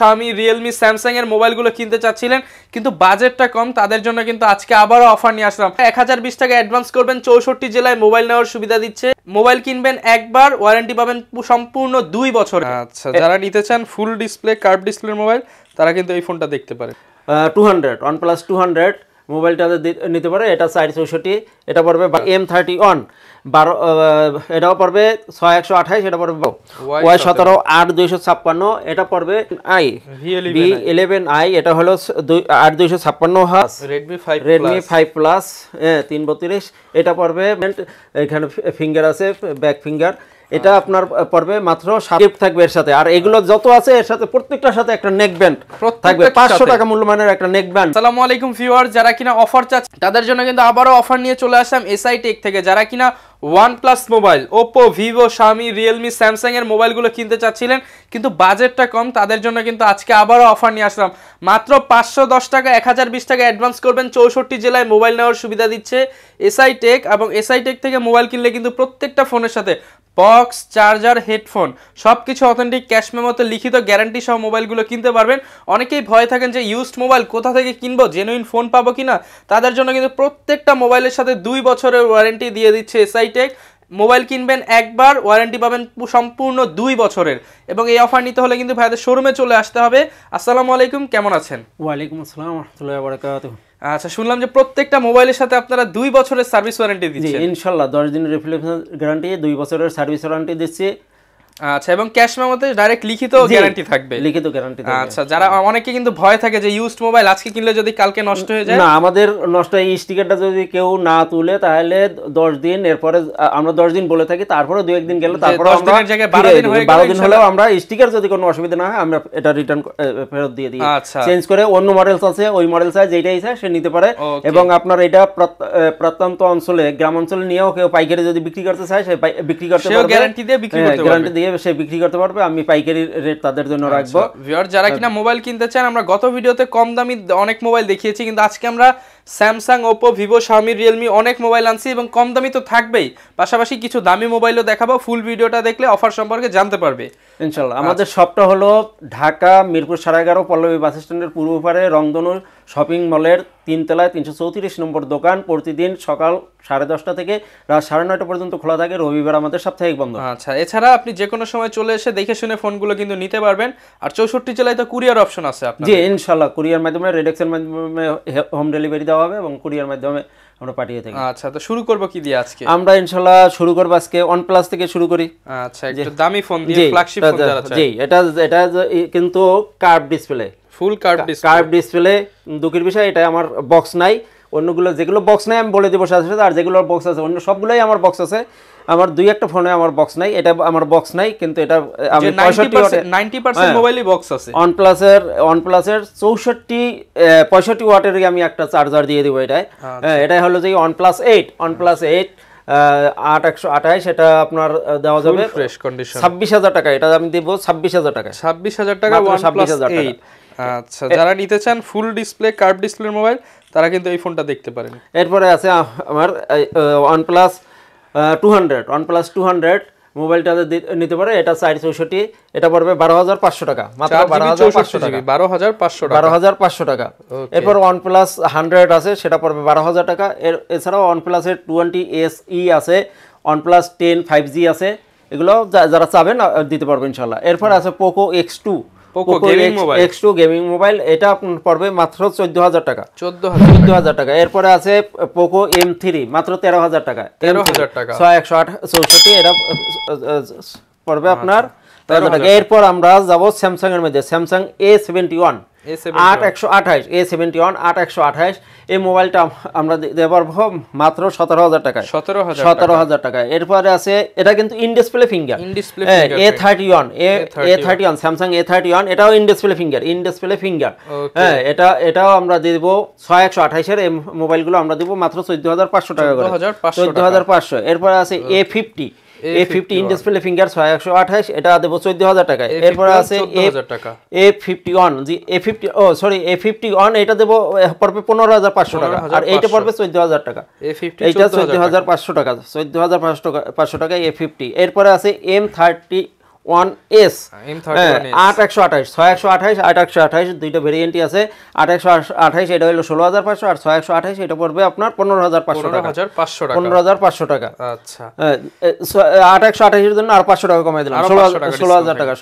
Xiaomi Realme Samsung এর মোবাইলগুলো কিনতে চাচ্ছিলেন কিন্তু বাজেটটা কম তাদের জন্য কিন্তু আজকে আবারও অফার নিয়ে আসলাম এক টাকা অ্যাডভান্স করবেন চৌষট্টি জেলায় মোবাইল নেওয়ার সুবিধা দিচ্ছে মোবাইল কিনবেন একবার ওয়ারেন্টি পাবেন সম্পূর্ণ দুই বছর আচ্ছা যারা নিতে চান ফুল ডিসপ্লে কার্ভ ডিসপ্লের মোবাইল তারা কিন্তু এই ফোনটা দেখতে পারে two hundred one plus two hundred মোবাইলটা নিতে পারে এটা চার চৌষট্টি এটা পড়বে এম থার্টি ওয়ান বারো এটাও পড়বে ছয় একশো আঠাইশ এটা পড়বে ওয়াই সতেরো আট দুইশো ছাপ্পান্ন এটা পড়বে আই বি ইলেভেন আই এটা হলো দুই আট দুইশো ছাপ্পান্ন হাস Redmi five Redmi five plus হ্যাঁ তিন বত্রিশ এটা পড়বে এখানে ফিঙ্গার আছে ব্যাক ফিঙ্গার এটা আপনার পর্বে মাত্র সাকিব থাকবে এর সাথে আর এগুলো যত আছে এর সাথে প্রত্যেকটার সাথে একটা নেক ব্যান্ড থাকবে পাঁচশো টাকা মূল্যমানের একটা নেক ব্যান্ড আসসালামু আলাইকুম ভিউয়ার যারা কিনা অফার চাচ্ছে তাদের জন্য কিন্তু আবারও অফার নিয়ে চলে আসলাম এসআই টেক থেকে যারা কিনা OnePlus mobile Oppo Vivo Xiaomi Realme Samsung এর মোবাইলগুলো কিনতে চাচ্ছিলেন কিন্তু বাজেটটা কম তাদের জন্য কিন্তু আজকে আবারও অফার নিয়ে আসলাম মাত্র পাঁচশো দশ টাকা এক হাজার বিশ টাকা অ্যাডভান্স করবেন চৌষট্টি জেলায় মোবাইল নেওয়ার সুবিধা দিচ্ছে এসআই টেক এবং এসআই টেক থেকে মোবাইল কিনলে কিন্তু প্রত্যেকটা ফোনের সাথে বক্স চার্জার হেডফোন সব কিছু অথেন্টিক ক্যাশমে মতো লিখিত গ্যারান্টি সহ মোবাইলগুলো কিনতে পারবেন অনেকেই ভয় থাকেন যে ইউজড মোবাইল কোথা থেকে কিনবো জেনুইন ফোন পাবো কিনা তাদের জন্য কিন্তু প্রত্যেকটা মোবাইলের সাথে দুই বছরের ওয়ারেন্টি দিয়ে দিচ্ছে এসআইটেক মোবাইল কিনবেন একবার ওয়ারেন্টি পাবেন সম্পূর্ণ দুই বছরের এবং এই অফার নিতে হলে কিন্তু ভাইদের শোরুমে চলে আসতে হবে আসসালামু আলাইকুম কেমন আছেন ওয়ালাইকুম আসসালাম রহমতুল্লাহ আচ্ছা শুনলাম যে প্রত্যেকটা মোবাইলের সাথে আপনারা দুই বছরের সার্ভিস ওয়ারেন্টি দিচ্ছেন ইনশাল্লাহ দশ দিনের রিফ্লেকশন গ্যারান্টি দুই বছরের সার্ভিস ওয়ারেন্টি দিচ্ছি আচ্ছা এবং ক্যাশ মেমোতে ডাইরেক্ট লিখিত গ্যারান্টি থাকবে লিখিত গ্যারান্টি থাকবে আচ্ছা যারা হ্যাঁ। অনেকে কিন্তু ভয় থাকে যে ইউজড মোবাইল আজকে কিনলে যদি কালকে নষ্ট হয়ে যায় না আমাদের নষ্ট এই স্টিকারটা যদি কেউ না তুলে তাহলে 10 দিন এরপরে আমরা 10 দিন বলে থাকি তারপরে দুই একদিন গেলে তারপর আমরা 10 দিনের জায়গায় 12 দিন হয়ে গেল 12 দিন হলেও আমরা স্টিকার যদি কোনো অসুবিধা না হয় আমরা এটা রিটার্ন ফেরত দিয়ে দিই আচ্ছা চেঞ্জ করে অন্য মডেলস আছে ওই মডেলস আছে যেটাই চায় সে নিতে পারে এবং আপনার এটা প্রত্যন্ত অঞ্চলে গ্রাম অঞ্চলে নিয়েও কেউ পাইকারি যদি বিক্রি করতে চায় সে বিক্রি করতে পারে গ্যারান্টি দিয়ে বিক্রি হ্যাঁ, করতে পারে গ্যারান্টি দিয়ে সে বিক্রি করতে পারবে আমি পাইকারি রেট তাদের জন্য আচ্ছা, রাখবো যারা কিনা মোবাইল কিনতে চান আমরা গত ভিডিওতে কম দামি অনেক মোবাইল দেখিয়েছি কিন্তু আজকে আমরা Samsung Oppo Vivo Xiaomi Realme অনেক মোবাইল আনছি এবং কম দামি তো থাকবেই পাশাপাশি কিছু দামি মোবাইলও দেখাবো ফুল ভিডিওটা দেখলে অফার সম্পর্কে জানতে পারবে ইনশাল্লাহ আমাদের আচ্ছা। শপটা হলো ঢাকা মিরপুর সাড়ে এগারো পল্লবী বাস স্ট্যান্ডের পূর্ব পারে রংধনুর শপিং মলের তিনতলায় তিনশো চৌত্রিশ নম্বর দোকান প্রতিদিন সকাল সাড়ে দশটা থেকে রাত সাড়ে নয়টা পর্যন্ত খোলা থাকে রবিবার আমাদের সাপ্তাহিক বন্ধ আচ্ছা এছাড়া আপনি যে কোনো সময় চলে এসে দেখে শুনে ফোনগুলো কিন্তু নিতে পারবেন আর চৌষট্টি জেলায় তো কুরিয়ার অপশন আছে জি ইনশাল্লাহ কুরিয়ার মাধ্যমে রেডেক্সের মাধ্যমে হোম ডেলিভারি দেওয়া দেওয়া হবে এবং কুরিয়ার মাধ্যমে আমরা পাঠিয়ে থাকি আচ্ছা তো শুরু করব কি দিয়ে আজকে আমরা ইনশাআল্লাহ শুরু করব আজকে ওয়ান প্লাস থেকে শুরু করি আচ্ছা একটু দামি ফোন দিয়ে ফ্ল্যাগশিপ ফোন যারা চায় জি এটা এটা কিন্তু curve display full curve display curve display দুঃখের বিষয় এটা আমার বক্স নাই অন্যগুলো যেগুলো বক্স নেই আমি বলে দেবো সাথে সাথে আর যেগুলোর বক্স আছে অন্য সবগুলোই আমার বক্স আছে আমার দুই একটা ফোনে আমার বক্স নাই এটা আমার বক্স নাই কিন্তু এটা আমি মোবাইলই হ্যাঁ। বক্স আছে ওয়ান প্লাসের ওয়ান প্লাসের চৌষট্টি পঁয়ষট্টি ওয়াটের আমি একটা চার্জার দিয়ে দেবো এটাই আচ্ছা। হ্যাঁ, এটাই হলো যে OnePlus eight OnePlus eight আট একশো আঠাইশ এটা আপনার দেওয়া যাবে ফ্রেশ কন্ডিশন ছাব্বিশ হাজার টাকা এটা আমি দেবো ছাব্বিশ হাজার টাকা ছাব্বিশ হাজার টাকা ছাব্বিশ হাজার টাকা আচ্ছা যারা নিতে চান full display curve display mobile তারা কিন্তু এই ফোনটা দেখতে পারেন এরপরে আছে আমার ওয়ান প্লাস টু হান্ড্রেড মোবাইলটা নিতে পারে এটা চার চৌষট্টি এটা পড়বে বারো হাজার পাঁচশো টাকা মাত্র বারো হাজার পাঁচশো টাকা বারো হাজার পাঁচশো বারো হাজার পাঁচশো টাকা এরপর ওয়ান প্লাস হান্ড্রেড আছে সেটা পড়বে বারো হাজার টাকা এর এছাড়াও ওয়ান প্লাসের টোয়েন্টি এস ই আছে OnePlus ten five G আছে এগুলো যারা চাবেন দিতে পারবে ইনশাল্লাহ এরপর আছে Poco X two Poco gaming mobile X2 gaming mobile এটা পড়বে মাত্র 14000 টাকা 14000 14000 টাকা আছে পোকো M3 মাত্র 13000 টাকা 13000 টাকা 6164 এটা পড়বে আচ্ছা, আপনার এরপর আমরা যাব স্যামসাং এর মধ্যে স্যামসাং A71 আট একশো আঠাশ এ সেভেন্টি ওয়ান আট একশো আঠাশ এই মোবাইলটা আমরা দেবার মাত্র সতেরো হাজার টাকায় সতেরো সতেরো হাজার টাকায় এরপরে আছে এটা কিন্তু in display finger A thirty one A thirty one Samsung A thirty one এটাও ইনডিসপ্লে ফিঙ্গার ইনডিসপ্লে ফিঙ্গার হ্যাঁ এটা এটাও আমরা দেব ছয় একশো আঠাশের এই মোবাইলগুলো আমরা দিব মাত্র চোদ্দ হাজার পাঁচশো টাকা করে চোদ্দ হাজার পাঁচশো এরপরে আছে A fifty A fifty in display finger ছয় একশো আঠাশ এটা দেবো চোদ্দ হাজার টাকা এরপরে আছে A fifty one G A fifty ও সরি এ ফিফটি ওয়ান এটা দেবো পড়বে পনেরো হাজার পাঁচশো টাকা আর এইটা পড়বে চোদ্দ হাজার টাকা এইটা চোদ্দ হাজার পাঁচশো টাকা চোদ্দ হাজার পাঁচশো টাকা পাঁচশো টাকা এ ফিফটি এরপরে আছে এম থার্টি হ্যাঁ, ষোলো হাজার টাকা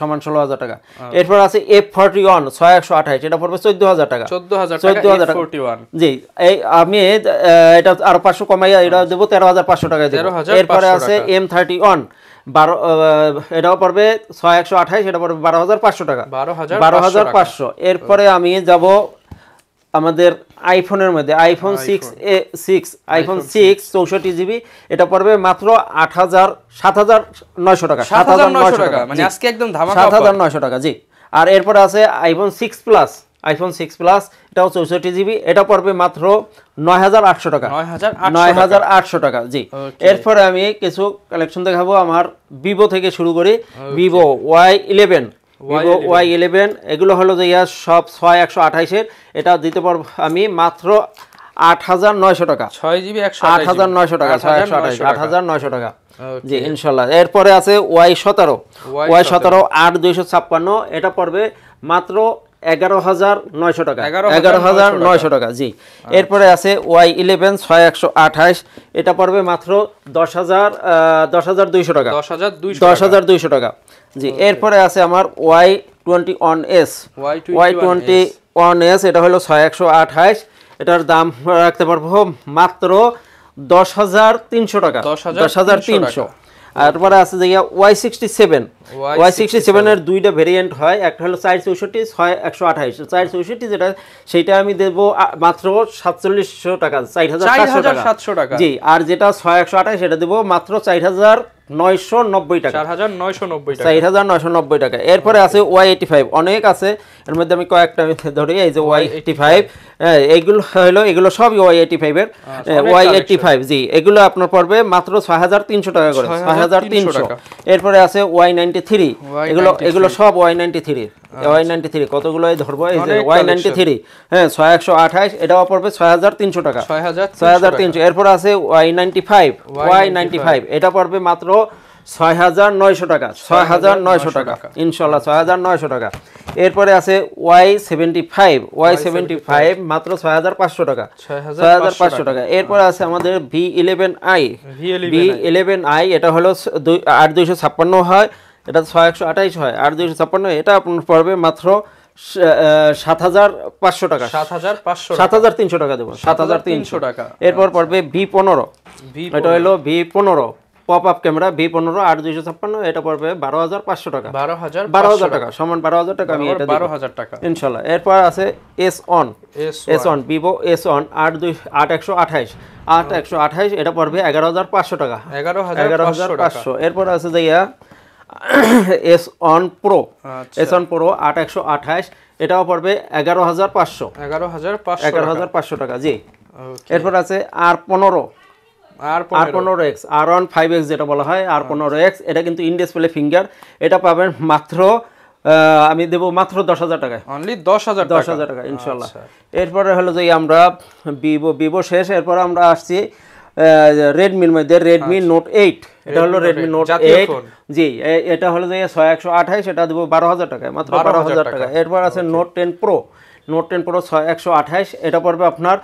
সমান ষোলো হাজার টাকা আচ্ছা। এরপর আছে এফ ফর্টি ওয়ান ছয় একশো আঠাশ এটা পড়বে চোদ্দ হাজার টাকা জি এই আমি এটা আর পাঁচশো কমাই এটা দেবো তেরো হাজার পাঁচশো টাকা এরপরে আছে এম থার্টি ওয়ান বারো এটাও পড়বে ছয় একশো আঠাইশ এটা পড়বে বারো হাজার পাঁচশো টাকা বারো হাজার পাঁচশো এরপরে আমি যাব আমাদের আইফোনের মধ্যে iPhone six A six iPhone six চৌষট্টি জিবি এটা পড়বে মাত্র আট হাজার সাত হাজার নয়শো টাকা সাত হাজার নয়শো টাকা মানে সাত হাজার নয়শো টাকা জি আর এরপরে আছে iPhone six plus iPhone six plus এটাও চৌষট্টি জিবি এটা পড়বে মাত্র নয় হাজার আটশো টাকা নয় হাজার আটশো টাকা জি এরপরে আমি কিছু কালেকশন দেখাবো আমার ভিভো থেকে শুরু করি Vivo Y eleven Vivo Y eleven এগুলো হলো যে ইয়ার সব ছয় একশো আঠাইশের এটা দিতে পারব আমি মাত্র আট হাজার নয়শো টাকা ছয় জিবি আট হাজার নয়শো টাকা ছয় একশো আঠাইশ আট হাজার নয়শো টাকা জি ইনশাল্লাহ এরপরে আছে ওয়াই সতেরো ওয়াই সতেরো আট দুইশো ছাপ্পান্ন এটা পড়বে মাত্র এগারো হাজার নয়শো টাকা এগারো হাজার নয়শো টাকা জি এরপরে আছে ওয়াই ইলেভেন ছয় একশো এটা পড়বে মাত্র দশ হাজার দশ হাজার দুইশো টাকা দশ হাজার দুইশো টাকা জি এরপরে আছে আমার Y twenty one S Y twenty one S এটা হলো ছয় একশো এটার দাম রাখতে পারবো মাত্র দশ হাজার তিনশো টাকা দশ হাজার তিনশো তারপরে আছে যে Y sixty seven Y sixty সেভেনের দুইটা ভেরিয়েন্ট হয় একটা হলো চার চৌষট্টি হয় একশো আঠাইশ চার চৌষট্টি যেটা সেটা আমি দেবো মাত্র সাতচল্লিশশো টাকা চার হাজার সাতশো টাকা জি আর যেটা ছয় একশো আঠাইশ সেটা দেবো মাত্র চার হাজার নয়শো নব্বই টাকা চার হাজার নয়শো নব্বই টাকা এরপরে আছে ওয়াই এইটি ফাইভ অনেক আছে এর মধ্যে আমি কয়েকটা ধরি এই যে ওয়াই এইটি ফাইভ এগুলো হলো এগুলো সবই ওয়াই এইটি ফাইভের ওয়াই এইটি ফাইভ জি এগুলো আপনার পড়বে মাত্র ছয় হাজার তিনশো টাকা করে ছয় হাজার তিনশো এরপরে আছে ওয়াই নাইনটি এগুলো সব Y ninety three Y ninety three ধরবো ওয়াই নাইনটি থ্রি হ্যাঁ ছয় একশো এটাও পড়বে ছয় হাজার তিনশো টাকা ছয় হাজার তিনশো এরপর আছে Y ninety five Y ninety five এটা পড়বে মাত্র ছয় হাজার নয়শো টাকা ছয় হাজার নয়শো টাকা ইনশাল্লাহ ছয় হাজার নয়শো টাকা এরপরে আছে Y seventy five Y seventy five মাত্র ছয় হাজার পাঁচশো টাকা ছয় হাজার পাঁচশো টাকা এরপরে আছে আমাদের V eleven I V eleven I এটা হলো আট দুইশো ছাপ্পান্ন হয় এটা ছয় একশো আঠাইশ হয় আর দুইশো ছাপ্পান্ন এটা আপনার পড়বে মাত্র সাত হাজার পাঁচশো টাকা সাত হাজার পাঁচশো সাত হাজার তিনশো টাকা দেবো সাত হাজার তিনশো টাকা এরপর পড়বে আচ্ছা। ভি পনেরো এটা হলো ভি পনেরো পপ আপ ক্যামেরা ভি পনেরো আট দুইশো ছাপ্পান্ন এটা পড়বে বারো হাজার পাঁচশো টাকা বারো হাজার বারো হাজার টাকা সমান বারো হাজার টাকা আমি এটা বারো হাজার টাকা ইনশাল্লাহ এরপর আছে S one S one Vivo S one আট দুই আট একশো আঠাইশ আট একশো আঠাইশ এটা পড়বে এগারো হাজার পাঁচশো টাকা এগারো হাজার এগারো হাজার পাঁচশো এরপর আছে যাইয়া S one pro S one pro আট একশো আঠাশ এটাও পড়বে এগারো হাজার পাঁচশো এগারো হাজার এগারো হাজার পাঁচশো টাকা জি এরপর আছে আর পনেরো যেটা বলা হয় আর পনেরো এক্স এটা কিন্তু ফিঙ্গার এটা পাবেন মাত্র আমি মাত্র দশ হাজার দশ হাজার দশ হাজার টাকা আচ্ছা। এরপরে হলো যে আমরা ভিভো শেষ আমরা আসছি রেডমি মধ্যে রেডমি নোট এইট এটা হলো রেডমি নোট এইট জি এটা হলো যে ছয় একশো আঠাইশ এটা দেবো বারো হাজার টাকায় মাত্র বারো হাজার টাকা এরপর আছে note ten pro note ten pro ছয় একশো আঠাইশ এটা পড়বে আপনার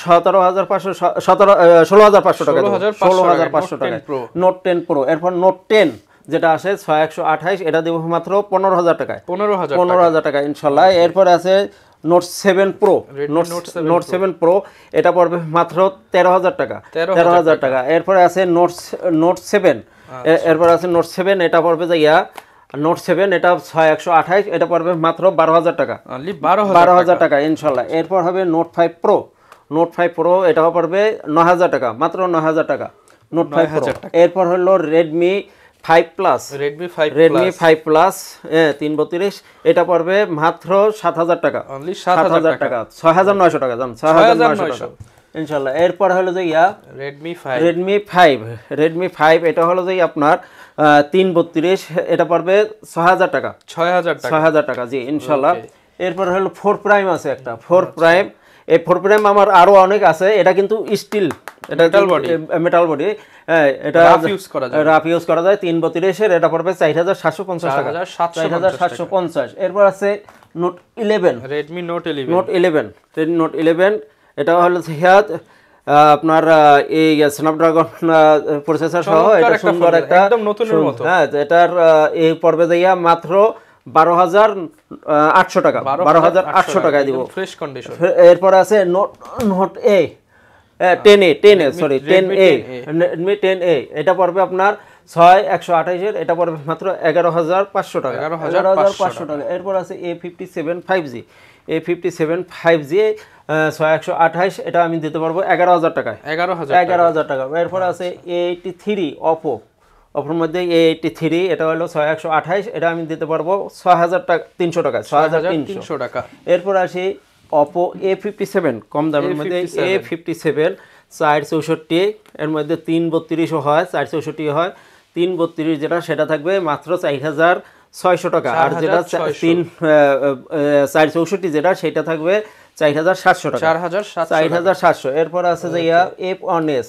সতেরো হাজার পাঁচশো সতেরো ষোলো হাজার পাঁচশো টাকা ষোলো হাজার পাঁচশো টাকা নোট টেন প্রো এরপর নোট টেন যেটা আছে ছয় একশো আঠাইশ এটা দেবো মাত্র পনেরো হাজার টাকায় পনেরো হাজার পনেরো হাজার টাকা ইনশাল্লাহ আচ্ছা। এরপর আছে note seven pro note seven pro এটা পড়বে মাত্র তেরো হাজার টাকা তেরো হাজার টাকা এরপরে আছে নোট নোট সেভেন এরপরে আছে নোট সেভেন এটা পড়বে যে ইয়া নোট সেভেন এটা ছয় একশো আঠাইশ এটা পড়বে মাত্র বারো হাজার টাকা বারো হাজার টাকা ইনশাল্লাহ এরপর হবে note five pro note five pro এটাও পড়বে ন হাজার টাকা মাত্র ন হাজার টাকা নোট ফাইভ এরপর হলো Redmi five plus Redmi five Redmi five plus হ্যাঁ তিন বত্রিশ এটা পড়বে মাত্র সাত হাজার টাকা সাত হাজার টাকা ছয় হাজার নয়শো টাকা জান ছয় হাজার নয়শো ইনশাল্লাহ এরপর হলো যে ইয়া Redmi five Redmi five Redmi five এটা হলো যে আপনার তিন বত্রিশ এটা পড়বে ছয় হাজার টাকা ছয় হাজার ছয় হাজার টাকা জি ইনশাল্লাহ এরপর হলো ফোর প্রাইম আছে একটা ফোর আচ্ছা। প্রাইম এই ফোর প্রাইম আমার আরও অনেক আছে এটা কিন্তু স্টিল এটা মেটাল বডি মেটাল বডি হ্যাঁ, এটা তিন এটা চার হাজার টাকা আপনার এই স্ন্যাপড্রাগন প্রসেসর সহ এটা সুন্দর একটা হ্যাঁ এটার এই পর্বে মাত্র বারো হাজার আটশো টাকা বারো হাজার আটশো টাকায় দিব এরপর আছে note note A ten A ten A sorry ten A Redmi ten A এটা পড়বে আপনার ছয় একশো আঠাইশের এটা পড়বে মাত্র এগারো হাজার পাঁচশো টাকা এগারো হাজার পাঁচশো টাকা এরপর আছে A fifty seven five G A fifty seven five G ছয় একশো আঠাইশ এটা আমি দিতে পারবো এগারো হাজার টাকায় এগারো হাজার এগারো হাজার টাকা এরপর আচ্ছা। আছে এ এইটি থ্রি অপো অপোর মধ্যে এ এইটি থ্রি এটা হলো ছয় একশো আঠাইশ এটা আমি দিতে পারবো ছয় হাজার টাকা তিনশো টাকা ছয় হাজার তিনশো টাকা এরপর আসি অপো এ ফিফটি সেভেন কম দামের মধ্যে এ ফিফটি সেভেন চার চৌষট্টি এর মধ্যে তিন বত্রিশও হয় চার চৌষট্টি হয় তিন বত্রিশ যেটা সেটা থাকবে মাত্র চার হাজার ছয়শো টাকা আর যেটা তিন চার চৌষট্টি যেটা সেটা থাকবে চার হাজার সাতশো টাকা চার হাজার সাতশো এরপর আছে যে ইয়া এফ অন এস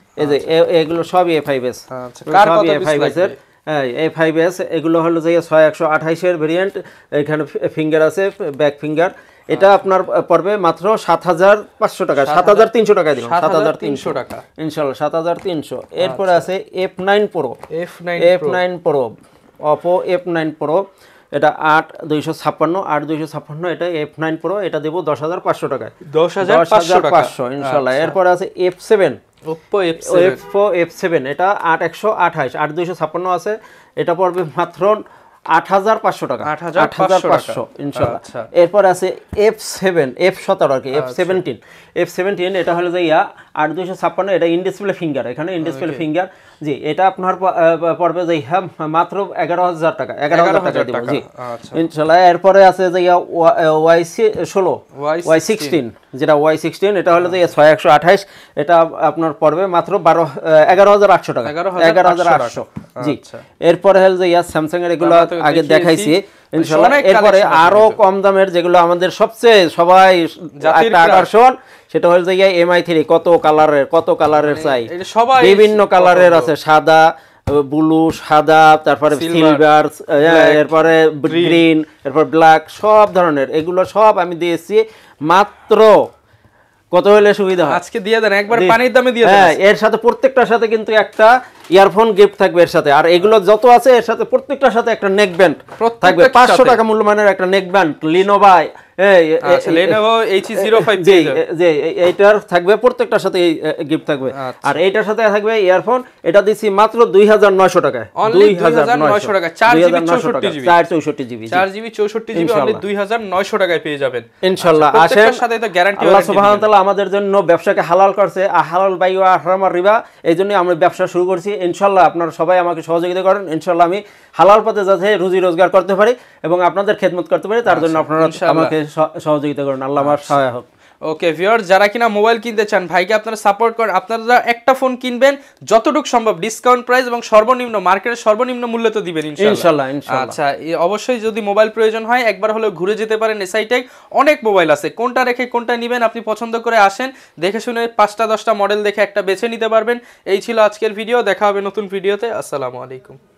এই যে আচ্ছা। এগুলো সবই এ আচ্ছা, এগুলো হলো যে ছয় একশো আঠাইশের ভেরিয়েন্ট এখানে ফিঙ্গার আছে ব্যাক ফিঙ্গার এটা আচ্ছা। আপনার পড়বে মাত্র সাত হাজার পাঁচশো টাকা সাত হাজার তিনশো টাকা সাত হাজার তিনশো টাকা ইনশাল্লাহ সাত হাজার তিনশো এরপরে আছে F nine pro F nine F nine pro Oppo F nine pro এটা আট দুইশো ছাপ্পান্ন আট দুইশো ছাপ্পান্ন এটা এফ নাইন প্রো এটা দেবো দশ হাজার পাঁচশো টাকায় দশ হাজার পাঁচশো ইনশাল্লাহ এরপরে আছে F seven Oppo F seven এটা আট একশো আঠাশ আট দুইশো ছাপ্পান্ন আছে এটা পড়বে মাত্র আট হাজার পাঁচশো টাকা আট হাজার পাঁচশো ইনশাল্লাহ আচ্ছা, আচ্ছা। এরপর আছে এফ সেভেন এফ সতেরো আর কি এফ সেভেনটিন এফ সেভেনটিন এটা হলো যে ইয়া আট দুইশো ছাপ্পান্ন এটা ইনডিসপ্লে ফিঙ্গার এখানে ইনডিসপ্লে ফিঙ্গার জি এটা আপনার পড়বে যে মাত্র এগারো হাজার টাকা এগারো হাজার টাকা দিব জি আচ্ছা। ইনশাল্লাহ এরপরে আছে যে ওয়াই ষোলো ওয়াই সিক্সটিন যেটা ওয়াই সিক্সটিন এটা হলো যে ছয় একশো আঠাইশ এটা আপনার পড়বে মাত্র বারো এগারো হাজার আটশো টাকা এগারো হাজার আটশো জি আচ্ছা। এরপরে হলো যে স্যামসাং এর এগুলো আগে দেখাইছি মানে ইনশাল্লাহ এরপরে আরো কম দামের যেগুলো আমাদের সবচেয়ে সবাই একটা আকর্ষণ সেটা হচ্ছে গিয়ে এমআই থ্রি কত কালারের কত কালারের চাই মানে বিভিন্ন কালারের আছে সাদা ব্লু সাদা তারপরে সিলভার এরপরে গ্রিন এরপর ব্ল্যাক সব ধরনের এগুলো সব আমি দিয়েছি মাত্র কত হলে সুবিধা হয় আজকে দিয়ে দেন একবার পানির দামে দিয়ে দেন হ্যাঁ এর সাথে প্রত্যেকটার সাথে কিন্তু একটা ইয়ারফোন গিফট থাকবে এর সাথে আর এগুলো যত আছে এর সাথে প্রত্যেকটার সাথে একটা নেক ব্যান্ড থাকবে 500 টাকা মূল্যমানের একটা নেক ব্যান্ড লিনোভা আমাদের জন্য ব্যবসাকে হালাল করছে হালাল বাই রিবা এই জন্য আমরা ব্যবসা শুরু করছি ইনশাল্লাহ আপনারা সবাই আমাকে সহযোগিতা করেন ইনশাল্লাহ আমি হালাল পথে যাতে রুজি রোজগার করতে পারি এবং আপনাদের খেদমত করতে পারি তার জন্য আপনারা আচ্ছা, আমাকে সহযোগিতা করেন আল্লাহ আমার আচ্ছা। সহায় হোক ওকে ভিওর যারা কিনা মোবাইল কিনতে চান ভাইকে আপনারা সাপোর্ট করেন আপনারা একটা ফোন কিনবেন যতটুকু সম্ভব ডিসকাউন্ট প্রাইস এবং সর্বনিম্ন মার্কেটের সর্বনিম্ন মূল্য তো দিবেন ইনশাআল্লাহ আচ্ছা অবশ্যই যদি মোবাইল প্রয়োজন হয় একবার হলেও ঘুরে যেতে পারেন এসআই টেক অনেক মোবাইল আছে কোনটা রেখে কোনটা নেবেন আপনি পছন্দ করে আসেন দেখে শুনে পাঁচটা দশটা মডেল দেখে একটা বেছে নিতে পারবেন এই ছিল আজকের ভিডিও দেখা হবে নতুন ভিডিওতে আসসালামু আলাইকুম